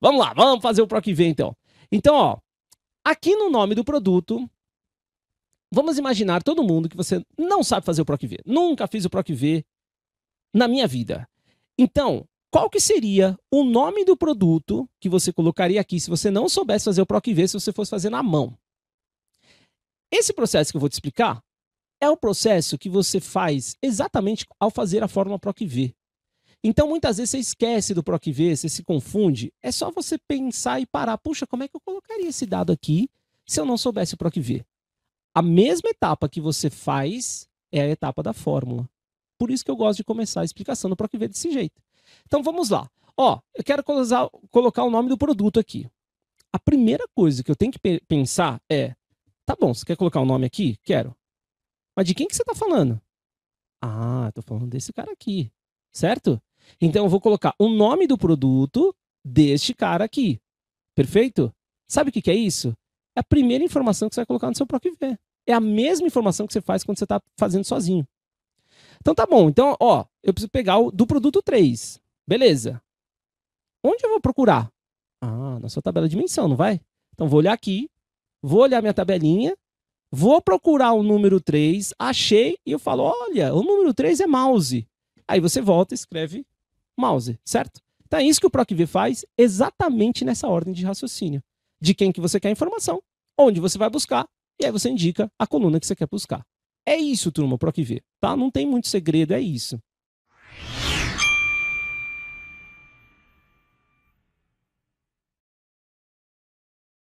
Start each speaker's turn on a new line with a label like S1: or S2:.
S1: Vamos lá, vamos fazer o PROC V então. Então, ó, aqui no nome do produto, vamos imaginar todo mundo que você não sabe fazer o PROC V. Nunca fiz o PROC V na minha vida. Então, qual que seria o nome do produto que você colocaria aqui se você não soubesse fazer o PROC V, se você fosse fazer na mão? Esse processo que eu vou te explicar é o processo que você faz exatamente ao fazer a fórmula PROC V. Então, muitas vezes você esquece do PROC V, você se confunde. É só você pensar e parar. Puxa, como é que eu colocaria esse dado aqui se eu não soubesse o PROC V? A mesma etapa que você faz é a etapa da fórmula. Por isso que eu gosto de começar a explicação do PROC V desse jeito. Então, vamos lá. Ó, eu quero colocar o nome do produto aqui. A primeira coisa que eu tenho que pensar é: tá bom, você quer colocar o um nome aqui? Quero. Mas de quem que você está falando? Ah, estou falando desse cara aqui, certo? Então eu vou colocar o nome do produto deste cara aqui. Perfeito? Sabe o que, que é isso? É a primeira informação que você vai colocar no seu próprio IV. É a mesma informação que você faz quando você está fazendo sozinho. Então tá bom. Então, ó, eu preciso pegar o do produto 3. Beleza. Onde eu vou procurar? Ah, na sua tabela de dimensão não vai? Então vou olhar aqui, vou olhar minha tabelinha, vou procurar o número 3, achei e eu falo, olha, o número 3 é mouse. Aí você volta e escreve mouse, certo? Então é isso que o PROCV faz exatamente nessa ordem de raciocínio. De quem que você quer a informação, onde você vai buscar, e aí você indica a coluna que você quer buscar. É isso, turma, PROCV, tá? Não tem muito segredo, é isso.